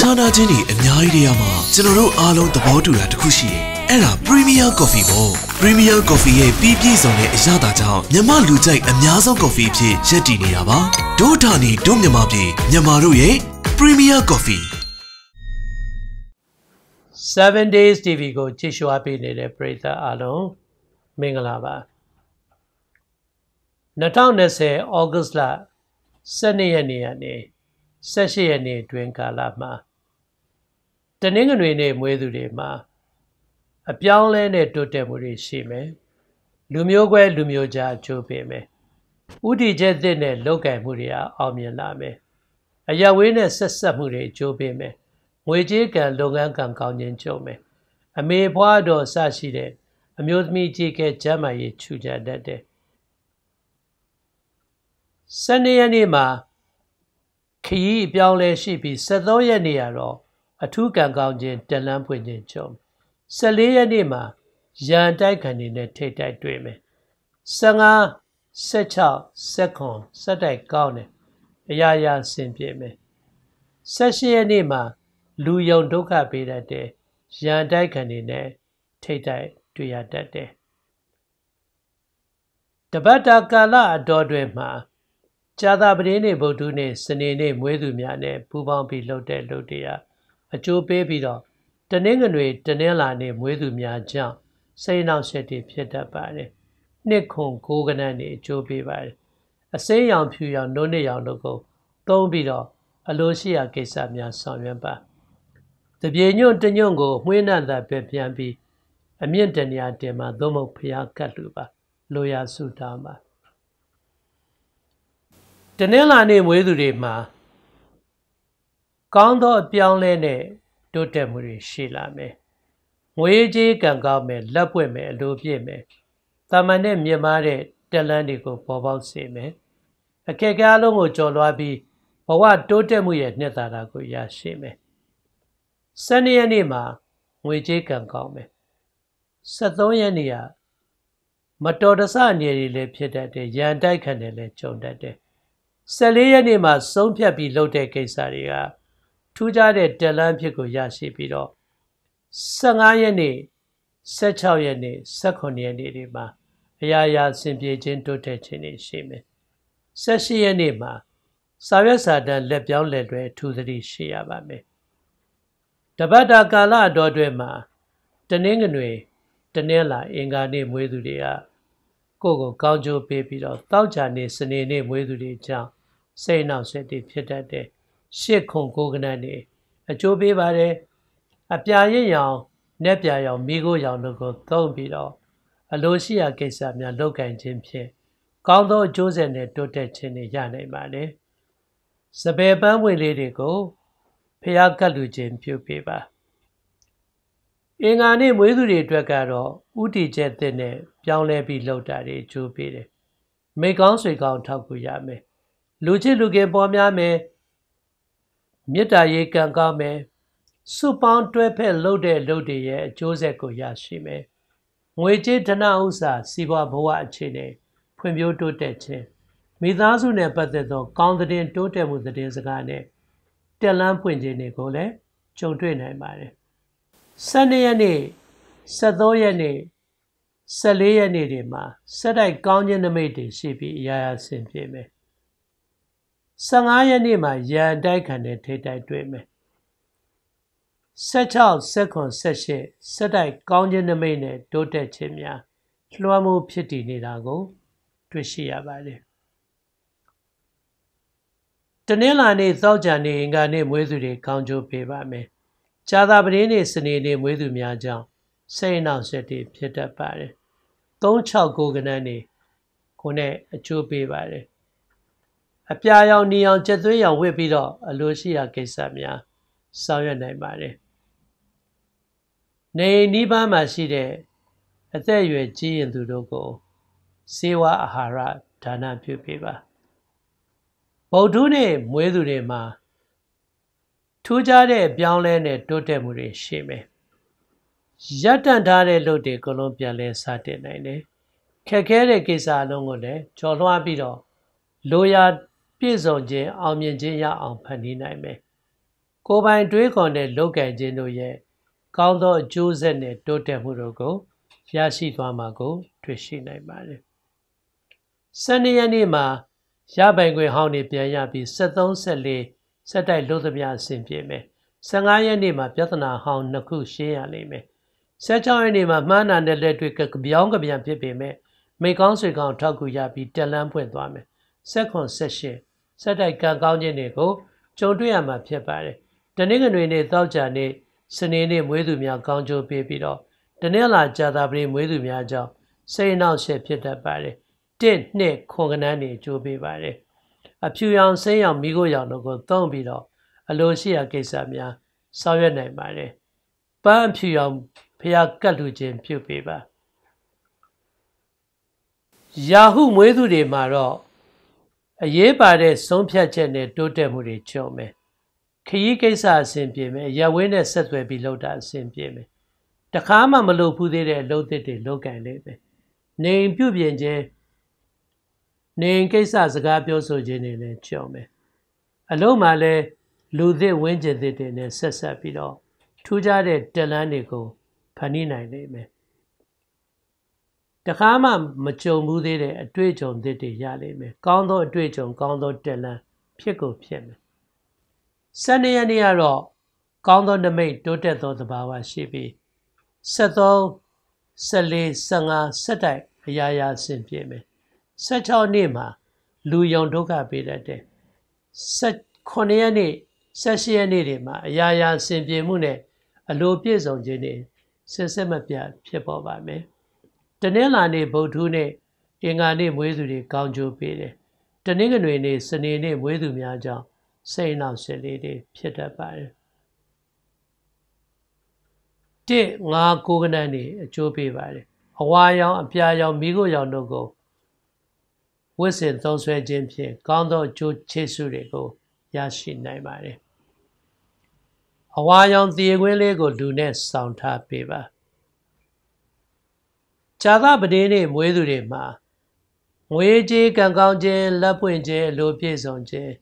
ခြားနားခြင်းတွေအများကြီးတရားမှာကျွန်တော်တို့အားလုံးသဘောတူတာတစ်ခုရှိတယ်။အဲ့ဒါ Premier Coffee ပေါ့။ Premier Coffee ရဲ့ပြည်ပြည့်စုံတဲ့အရသာကြောင့်မြမလူကြိုက်အများဆုံး coffee ဖြစ်ရပ်တည်နေတာပါ။ဒို့ထာနီဒို့မြမပြည်မြမတို့ရဲ့ Premier Coffee 7 days TV ကိုကြည့်ရှုအပ်နေတဲ့ပရိသတ်အားလုံးမင်္ဂလာပါ2020 August လ12ရက်နေ့ကနေ18ရက်နေ့တွင်ကာလမှာတနင်္ဂနွေနေ့မွေးသူတွေမှာအပြောင်းလဲနဲ့တိုးတက်မှုတွေရှိမယ်လူမျိုးကွဲလူမျိုးကြားအကျိုးပေးမယ်ဥတီချက်သစ်နဲ့လောက်ကန်မှုတွေအောင်မြင်လာမယ်အရဝေးနဲ့ဆက်ဆက်မှုတွေအကျိုးပေးမယ်ငွေကြေးကံလုပ်ငန်းကံကောင်းခြင်းကြုံမယ်အမေဖွားတော်ဆရှိတဲ့အမျိုးသမီးကြီးကကျမ်းမာရေးခြူချတတ်တယ်စနေရနေ့မှာခရီးအပြောင်းလဲရှိပြီး73ရက်နေရတော့အထူးကံကောင်းခြင်းတက်လန်းဖွင့်ခြင်းချုပ်14ရက်နေ့မှာရန်တိုက်ခံနေနဲ့ထိတ်တိုက်တွေ့မယ်15 16 19စက်တိုက်ကောင်းတယ်အရာရာဆင်ပြေမယ်16ရက်နေ့မှာလူယုံဒုက္ခပေးတတ်တယ်ရန်တိုက်ခံနေနဲ့ထိတ်တိုက်တွေ့ရတတ်တယ်တပတ်တာကာလအတော်တွေမှာကြာသပတေးနေ့ဗုဒ္ဓနေ့စနေနေ့မွေးသူများနဲ့ပူးပေါင်းပြီးလှုပ်တဲ့လှုပ်တရားအကျိုးပေးပြီးတော့တနင်္ဂနွေတနင်္လာနေ့မွေးသူများကြောင့်စိတ်နှောက်ယှက်တွေဖြစ်တတ်ပါတယ်။နှစ်ခုကိုကနန်းတွေအကျိုးပေးပါတယ်။အစိမ်းရောင်ဖြူရောင်နှုတ်နှစ်ရောင်တို့ကိုသုံးပြီးတော့အလိုရှိရာကိစ္စများဆောင်ရွက်ပါ။တပြေညွန့်တညွန့်ကိုမှွေးနှံ့သာပြပြန်ပြီးအမြင့်တဏှာတင်မှာသုံးမဖျားကတ်လူပါ လိုရာဆုတောင်းပါ။တနင်္လာနေ့မွေးသူတွေမှာကောင်းသောအပြောင်းလဲနဲ့တိုးတက်မှုတွေရှိလာမယ်။ငွေကြေးကံကောင်းမယ်၊လက်ပွင့်မယ်၊အလိုပြည့်မယ်။တာမန်နဲ့မြင်မာတဲ့တက်လန်းတွေကိုပေါ်ပေါက်စေမယ်။အခက်အခဲအလုံးကိုကျော်လွှားပြီးဘဝတိုးတက်မှုရဲ့နှစ်သာရကိုရရှိမယ်။၁၂ရက်နေ့မှာငွေကြေးကံကောင်းမယ်။၁၃ရက်နေ့ကမတော်တဆအနေတွေလည်းဖြစ်တတ်တယ်၊ရန်တိုက်ခံတယ်လည်းကြုံတတ်တယ်။၁၄ရက်နေ့မှာဆုံးဖြတ်ပြီးလုပ်တဲ့ကိစ္စတွေကထူးခြားတဲ့တက်လန်းဖြစ်ကိုရရှိပြီးတော့15ရက်နေ့16ရက်နေ့18ရက်နေ့တွေမှာအရာရာစင်ပြေခြင်းတိုးတက်ခြင်းတွေရှိမယ်18ရက်နေ့မှာစာရွက်စာတမ်းလက်ပြောင်းလက်တွဲထူသတိရှိရပါမယ်တပတ်တာကာလအတော်တွေမှာတနင်္ဂနွေတနင်္လာအင်္ဂါနေ့မွေးသူတွေကကိုယ့်ကို ကောင်းကျိုးပေးပြီးတော့တောက်ကြနေစနေနေ့မွေးသူတွေကြောင့်စိတ်နှောက်ယှက်တွေဖြစ်တတ်တဲ့ရှစ်ခုံကိုကနန်နေအကျိုးပေးပါတယ်အပြာရင့်ရောင်နှက်ပြာရောင်မိခိုးရောင်တို့ကိုသုံးပြီးတော့အလိုရှိရာကိစ္စများလုပ်ကင်ခြင်းဖြင့်ကောင်းသောအကျိုးဆက်နဲ့တိုးတက်ခြင်းတွေရနိုင်ပါတယ်စပယ်ပန်းဝင်လေးတွေကိုဖျားကတ်လူခြင်းပြုပေးပါအင်္ဂါနေ့မွေးသူတွေအတွက်ကတော့ဥတီချက်တဲ့နဲ့ပြောင်းလဲပြီးလှုပ်တာတွေအကျိုးပေးတယ်မိကောင်းဆွေကောင်းထောက်ကူရမယ်လူချစ်လူခင်ပေါ်များမယ်မေတ္တာရေးကံကောင်းမယ်စုပေါင်းတွဲဖက်လုပ်တဲ့လုပ်တွေရဲ့အကျိုးဆက်ကိုရရှိမယ်ငွေကြေးဓနဥစ္စာစီးပွားဘဝအခြေအနေဖွံ့ဖြိုးတိုးတက်ခြင်းမိသားစုနဲ့ပတ်သက်သောကောင်းတဲ့တိုးတက်မှုတဲ့စကားနဲ့တက်လန်းဖွင့်ခြင်းတွေကိုလည်းကြုံတွေ့နိုင်ပါတယ်12ရက်နေ့13ရက်နေ့14ရက်နေ့တွေမှာစက်တိုက်ကောင်းခြင်းနမိတ်တွေရှိပြီးအရာရာဆင်ပြေမယ်15ရက်နေ့မှာရန်တိုက်ခံတဲ့ထိတိုက်တွေ့မယ်16စက်ခွန်18စက်တိုက်ကောင်းခြင်းနမိတ်နဲ့တိုးတက်ခြင်းများလွှမ်းမိုးဖြစ်တည်နေတာကို တွေ့ရှိရပါတယ်တနင်္လာနေ့သောကြာနေ့အင်္ဂါနေ့မွေးသူတွေကောင်းချိုးပေးပါမယ်။ကြာသပတေးနေ့စနေနေ့မွေးသူများကြောင့်စိတ်နှောင့်ယှက်တွေဖြစ်တတ်ပါတယ်။369ကဏ္ဍနေကိုနဲ့အချိုးပေးပါတယ်။အပြာရောင်နီအောင်ကျက်သွေးရောင်ဝစ်ပြီးတော့အလိုရှိရာကိစ္စများ ဆောင်ရွက်နိုင်ပါတယ်။နေနီးပါးမှာရှိတဲ့အသက်အရွယ်ကြီးရင်သူတို့ကိုစေဝါအာဟာရဒါနပြုပေးပါ။ဗုဒ္ဓနဲ့မွေးသူတွေမှာထူးခြားတဲ့ပြောင်းလဲနဲ့တိုးတက်မှုတွေရှိမယ်။ရပ်တန့်ထားတဲ့လုပ်တွေအကုန်လုံးပြန်လဲစတင်နိုင်တယ်။ခက်ခဲတဲ့ကိစ္စအလုံးကိုလည်းကျော်လွှားပြီးတော့လိုရာပြည့်စုံခြင်းအောင်မြင်ခြင်းရအောင်ဖန်တီးနိုင်မယ်။ကိုယ်ပိုင်တွေးခေါ်တဲ့လုပ်ကံခြင်းတို့ရဲ့ကောင်းသောအကျိုးဆက်နဲ့တိုးတက်မှုတို့ကိုရရှိသွားမှာကို တွေ့ရှိနိုင်ပါတယ်။ဆန္ဒရနေ့မှာရပိုင်ခွင့်ဟောင်းနေပြန်ရပြီး73 74ဆက်တိုက်လို့သမျှအဆင်ပြေမယ်။15ရက်နေ့မှာပြဿနာဟောင်းနှစ်ခုရှင်းရနိုင်မယ်။16ရက်နေ့မှာမှားနာတဲ့လက်တွေ့ကပြောင်းကပြန်ဖြစ်ပေမဲ့မိကောင်းဆွေကောင်းထောက်ကူရပြီးတက်လန်းဖွင့်သွားမယ်။ဆက်ခွန်ဆက်ရှင်စက်တိုက်ကံကောင်းခြင်းတွေကိုကြုံတွေ့ရမှာဖြစ်ပါတယ်။တနင်္ဂနွေနေ့တောက်ကြနေ့စနေနေ့မွေးသူများကောင်းကျိုးပေးပြီးတော့တနင်္လာကြာသပတေးမွေးသူများကြောင့်စိတ်နှောက်ရှက်ဖြစ်တတ်ပါတယ်။တင့်နှစ်ခွန်ကနန်းတွေကျိုးပေးပါတယ်။အဖြူရောင်ဆင်းရောင်မိခိုးရောင်တို့ကိုသုံးပြီးတော့အလိုရှိရာကိစ္စများ ဆောင်ရွက်နိုင်ပါတယ်။ပန်းအဖြူရောင်ဖျားကတ်လူခြင်းပြုပေးပါ။ယာဟုမွေးသူတွေမှာတော့အရေးပါတဲ့ဆုံးဖြတ်ချက်နဲ့တိုးတက်မှုတွေချုံမယ်ခရီးကိစ္စအဆင်ပြေမယ်ရဝင်းနဲ့ဆက်သွယ်ပြီးလုပ်တာအဆင်ပြေမယ်တခါမှမလုပ်ဘူးသေးတဲ့အလုပ်သစ်တွေလုပ်ကြံလိမ့်မယ်နေပြုပြင်ခြင်းနေကိစ္စစကားပြောဆိုခြင်းတွေလည်းချုံမယ်အလုံးမှလည်းလူသစ်ဝင်းကျင်သစ်တွေနဲ့ဆက်ဆက်ပြီးတော့ထူးခြားတဲ့တလန်းတွေကိုဖန်တီးနိုင်နိုင်မယ်တခါမှမကြုံဘူးသေးတဲ့အတွေ့အကြုံသစ်တွေရလိမ့်မယ်။ကောင်းသောအတွေ့အကြုံကောင်းသောတက်လန်းဖြစ်ကိုဖြစ်မယ်။ဆန္ဒရနေ့ကတော့ကောင်းသောနမိတ်တိုးတက်သောသဘာဝရှိပြီး73 14 15ဆက်တိုက်အရာရာဆင်ပြေမယ်။16နေ့မှာလူယုံဒုက္ခပေးတတ်တယ်။18ရက်နေ့18ရက်နေ့တွေမှာအရာရာဆင်ပြေမှုနဲ့အလိုပြည့်စုံခြင်းတွေဆင်းဆက်မပြတ်ဖြစ်ပေါ်ပါမယ်။တနင်္လာနေ့ဗုဒ္ဓနေ့အင်္ဂါနေ့မွေးသူတွေကောင်းကျိုးပေးတယ်တနင်္ဂနွေနေ့ စနေနေ့မွေးသူများကြောင့်စိတ်နောက်ရှည်လေးတွေဖြစ်တတ်ပါတယ်တစ်ငါးကိုကနန်းနေအကျိုးပေးပါတယ်အဝါရောင်အပြာရောင်မိခိုးရောင်တို့ကိုဝတ်ဆင်သုံးဆွဲခြင်းဖြင့်ကောင်းသောအကျိုးချေးစုတွေကို ရရှိနိုင်ပါတယ်အဝါရောင်တည်ခွင်းလေးကိုလူနဲ့ဆောင်ထားပေးပါဂျာသပတင်းနဲ့မွေးသူတွေမှာငွေကြေးကံကောင်းခြင်းလက်ပွင့်ခြင်းလိုပြည့်စုံခြင်း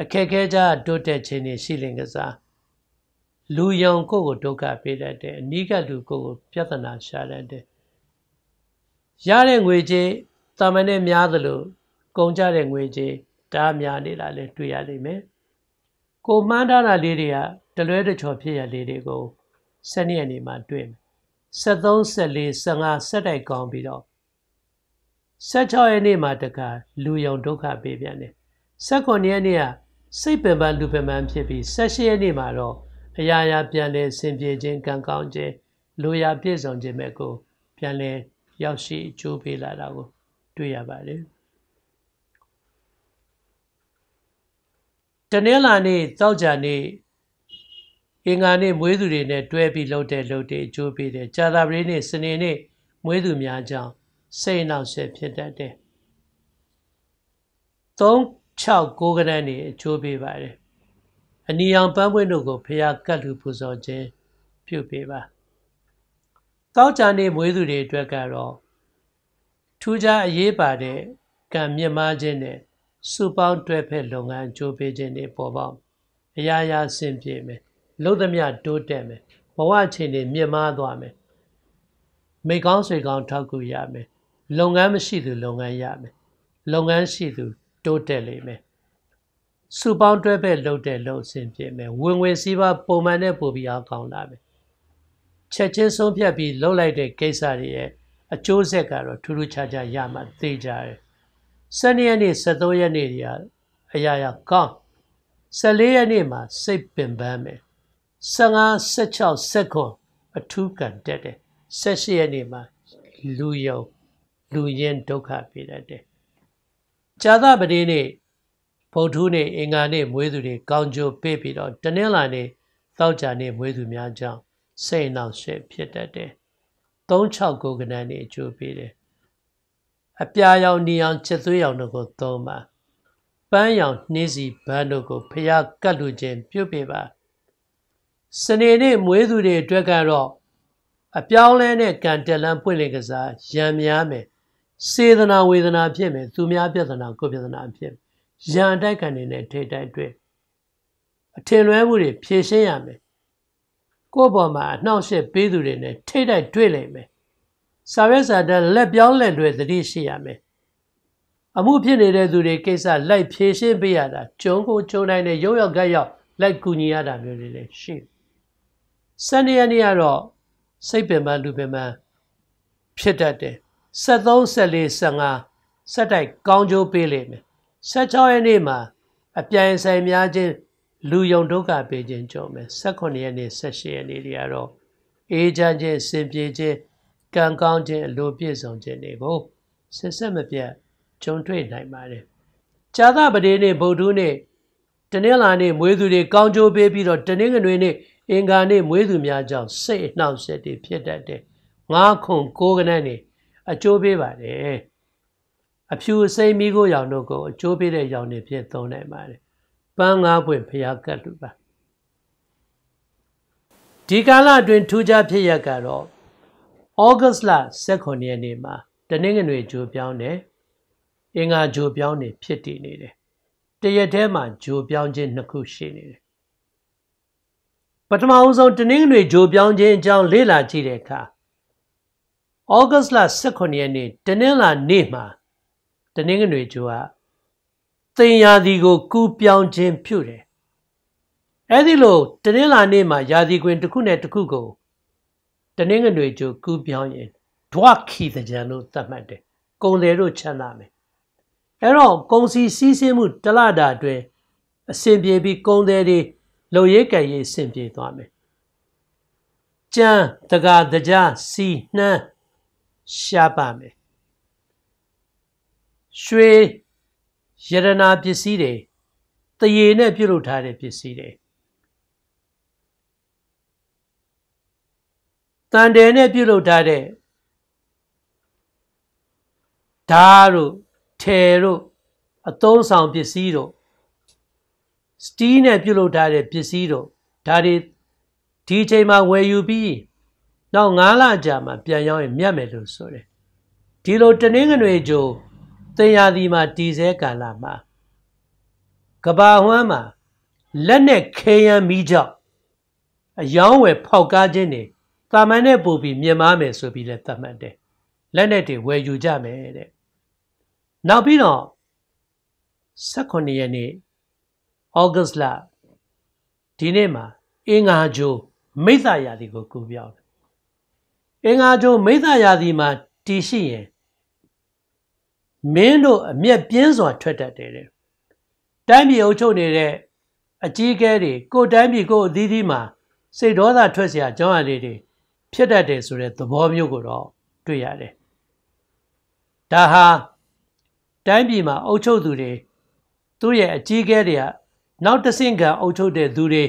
အခက်ခဲကြတိုးတက်ခြင်းတွေရှိလင်ကစားလူယုံကိုကိုဒုက္ခပေးတတ်တယ်အနိကလူကိုကိုပြဿနာရှာတတ်တယ်ရတဲ့ငွေကြေးတာမန်နဲ့များသလိုကုန်ကြတဲ့ငွေကြေးဒါများနေတာလည်းတွေ့ရလိမ့်မယ်ကိုမှန်းထားတာလေးတွေကတလွဲတချော်ဖြစ်ရလေးတွေကိုစနေနေ့မှာတွေ့မယ်73 74 15ဆက်တိုက်ကောင်းပြီးတော့16ရက်နေ့မှာတခါလူယုံဒုက္ခပေးပြန်တယ်19ရက်နေ့ကစိတ်ပင်ပန်းလူပင်ပန်းဖြစ်ပြီး18ရက်နေ့မှာတော့အရာရာပြန်လဲဆင်ပြေခြင်းကံကောင်းခြင်းလူရာပြည့်စုံခြင်းပဲကို ပြန်လဲရောက်ရှိအကျိုးပေးလာတာကိုတွေ့ရပါတယ်တနင်္လာနေ့တောက်ကြနေ့အင်္ဂါနေ့မွေးသူတွေနဲ့တွဲပြီးလှုပ်တဲ့လှုပ်တဲ့အကျိုးပေးတယ်ကြာသပတေးနေ့စနေနေ့မွေးသူများကြောင့်စိတ်နှောက်ရှက်ဖြစ်တတ်တယ်3 6 9ကနန်းနေအကျိုးပေးပါတယ်အနီရောင်ပန်းပွင့်တို့ကိုဖျားကတ်လူပူဇော်ခြင်းပြုပေးပါတောက်ကြနေမွေးသူတွေအတွက်ကတော့ထူးခြားအရေးပါတဲ့ကံမြင့်မားခြင်းနဲ့စူပေါင်းတွဲဖက်လုပ်ငန်းကြိုးပေးခြင်းတွေပေါ်ပေါက်အရာရာဆင်ပြေမယ်လုံးသမျှတိုးတက်မယ်ဘဝအခြေအနေမြင့်မားသွားမယ်မိကောင်းဆွေကောင်းထောက်ကူရမယ်လုပ်ငန်းမရှိသူ လုပ်ငန်းရမယ်လုပ်ငန်းရှိသူတိုးတက်လိမ့်မယ်စူပေါင်းတွဲဖက်လုပ်တဲ့လုပ်အစဉ်ပြေမယ်ဝင်ဝင်စည်းပါပုံမှန်နဲ့ပုံပြီးအောင်ကောင်းလာမယ်ချက်ချင်းဆုံးဖြတ်ပြီးလှုပ်လိုက်တဲ့ကိစ္စတွေရဲ့အကျိုးဆက်ကတော့ထူးထူးခြားခြားရမှသိကြတယ်။၁၂ရက်နေ့၁၃ရက်နေ့တွေကအရာရာကောင်း၁၄ရက်နေ့မှာစိတ်ပင်ပန်းမယ်15 16 19အထူးကံတက်တယ်16ရက်နေ့မှာလူယုံလူရင်းဒုက္ခပြည်တတ်တယ်။ဇာသပတိနေ့ဗုဒ္ဓနေ့အင်္ဂါနေ့မွေးသူတွေကောင်းကျိုးပေးပြီးတော့တနင်္လာနေ့သောကြာနေ့မွေးသူများကြောင့်စိတ်နှောင့်ယှက်ဖြစ်တတ်တယ်။369ကဏ္ဍနေ့အကျိုးပေးတယ်။အပြာရောင်နီအောင်ချက်သွေးရောင်တို့ကိုသုံးပါ။ပန်းရောင်နှင်းစီဘန်းတို့ကိုဖျားကတ်လူခြင်းပြုတ်ပေးပါ။စနေနေ့မွေးသူတွေအတွက်ကတော့အပြောင်းလဲနဲ့ကံတက်လန်းပွင့်လင်ကစားရံများမယ်စေတနာဝေဒနာဖြစ်မယ်သူများပြဿနာကိုပြဿနာဖြစ်ရံတိုက်ခံနေနဲ့ထိတိုက်တွေ့အထင်လွဲမှုတွေဖြေရှင်းရမယ်ကိုယ့်ဘော်မှာအနှောင့်အယှက်ပေးသူတွေနဲ့ထိတိုက်တွေ့လိမ့်မယ်စာရွက်စာတမ်းလက်ပြောင်းလက်တွေသတိရှိရမယ်အမှုဖြစ်နေတဲ့သူတွေကိစ္စလိုက်ဖြေရှင်းပေးရတာကျုံကိုကျုံတိုင်းနဲ့ရုပ်ရောက်ကက်ရောက်လိုက်ကူညီရတာမျိုးတွေလည်းရှိတယ်စန္ဒရနေ့ကတော့စိတ်ပင်ပန်းလူပင်ပန်းဖြစ်တတ်တယ်73 74 75စက်တိုက်ကောင်းကျိုးပေးလိမ့်မယ်16ရက်နေ့မှာ အပြိုင်ဆိုင်များခြင်းလူယုံဒုက္ခပေးခြင်းကြောင့်မယ်18ရက်နေ့18ရက်နေ့တွေကတော့အေးချမ်းခြင်းစင်ပြေခြင်းကံကောင်းခြင်းအလိုပြည့်စုံခြင်းတွေကိုဆက်ဆက်မပြတ်ကြုံတွေ့နိုင်ပါတယ်။ကြာသပတေးနေ့ဗုဒ္ဓနေ့တနင်္လာနေ့မွေးသူတွေကောင်းကျိုးပေးပြီးတော့တနင်္ဂနွေနေ့အင်္ဂါနေ့မွေးသူများကြောင့်စိတ်အနှောင့်အယှက်တွေဖြစ်တတ်တယ်။ငါးခုကိုးကနန်းနေအကျိုးပေးပါတယ်။အဖြူအစိမ့်မိကိုရောင်တို့ကိုအကျိုးပေးတဲ့ရောင်တွေဖြစ်သုံးနိုင်ပါတယ်။ပန်းငါးပွင့်ဖျားကတ်လူပါ။ဒီကာလအတွင်းထူးခြားဖြစ်ရက်ကတော့ဩဂတ်လ16ရက်နေ့မှာတနင်္ဂနွေဂျိုပြောင်းတယ်။အင်္ဂါဂျိုပြောင်းနေဖြစ်တည်နေတယ်။တရက်တည်းမှာဂျိုပြောင်းခြင်းနှစ်ခုရှိနေတယ်ပထမအဆုံးတင်းင်းတွေဂျိုပြောင်းခြင်းအကြောင်းလေ့လာကြည့်တဲ့အခါဩဂတ်လ18ရက်နေ့တင်းင်းလာနေ့မှာတင်းင်းတွေဂျိုကသင်ရာသီကိုကူးပြောင်းခြင်းပြုတယ်အဲ့ဒီလိုတင်းင်းလာနေ့မှာရာသီကွင်တစ်ခုနဲ့တစ်ခုကိုတင်းင်းတွေဂျိုကူးပြောင်းရင်ဒွခီတကြံလို့သတ်မှတ်တယ်ကုံတယ်လို့ချမ်းသာမယ်အဲ့တော့ကုံစီစီးဆင်းမှုတလတာအတွင်းအစဉ်ပြေပြီးကုံတယ်တွေလုံရဲကံရေးဆင်ပြေသွားမယ်ကြံတကာတကြစီနှမ်းရှားပါမယ်ရွှေယရနာပစ္စည်းတွေတရေနဲ့ပြုလုပ်ထားတဲ့ပစ္စည်းတွေတန်တယ်နဲ့ပြုလုပ်ထားတဲ့ဓာတ်တို့ထဲတို့အသုံးဆောင်ပစ္စည်းတို့စတီးနဲ့ပြုတ်လုပ်ထားတဲ့ပစ္စည်းတို့ဒါတွေဒီအချိန်မှာဝယ်ယူပြီးနောက်9လကြာမှပြန်ရောင်းရင်မြတ်မယ်လို့ဆိုတယ်ဒီလိုတနင်္ဂနွေကြိုတင်ရာဒီမှာတီစဲကာလမှာကဘာဝမ်းမှာလက်နဲ့ခဲယမ်းမိကြောက်အယောင်းဝယ်ဖောက်ကားခြင်းတွေတာမန်နဲ့ပို့ပြီးမြင်မာမယ်ဆိုပြီးလည်းသတ်မှတ်တယ်လက်နဲ့တွေဝယ်ယူကြမယ်တဲ့နောက်ပြီးတော့18ရက်နေ့ဩဂတ်လဒီနေ့မှာအင်္ဂါဂျိုမိစ္ဆာရာသီကိုကူပြောင်းတယ်အင်္ဂါဂျိုမိစ္ဆာရာသီမှာတည်ရှိရင်မင်းတို့အမျက်ပြင်းစွာ ထွက်တတ်တယ်တဲ့တိုင်းပြည်အုပ်ချုပ်နေတဲ့အကြီးအကဲတွေကို တိုင်းပြည်ကိုအသီးသီးမှာစိတ်ဒေါသထွက်เสียအကြောင်းအရာတွေဖြစ်တတ်တယ်ဆိုတဲ့သဘောမျိုးကိုတော့တွေ့ရတယ်ဒါဟာတိုင်းပြည်မှာအုပ်ချုပ်သူတွေသူ့ရဲ့အကြီးအကဲတွေကနောက်တဆင့်ခံအုပ်ချုပ်တဲ့သူတွေ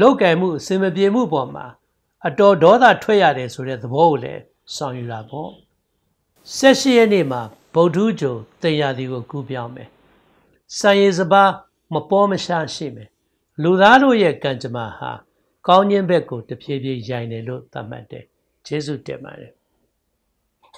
လောက်ကံမှုအစင်မပြေမှုပေါ်မှာအတော်ဒေါသထွက်ရတယ်ဆိုတဲ့သဘောကိုလည်းဆောင်ယူတာပေါ့၁၈ရက်နေ့မှာဗုဒ္ဓဂျုံတင်ရသည်ကိုကူးပြောင်းမယ်ဆံရည်စပါးမပေါ်မရှာရှိမယ်လူသားတို့ရဲ့ကံကြမ္မာဟာကောင်းခြင်းဘက်ကိုတဖြည်းဖြည်းယိုင်တယ်လို့သတ်မှတ်တယ်ကျေးဇူးတင်ပါတယ်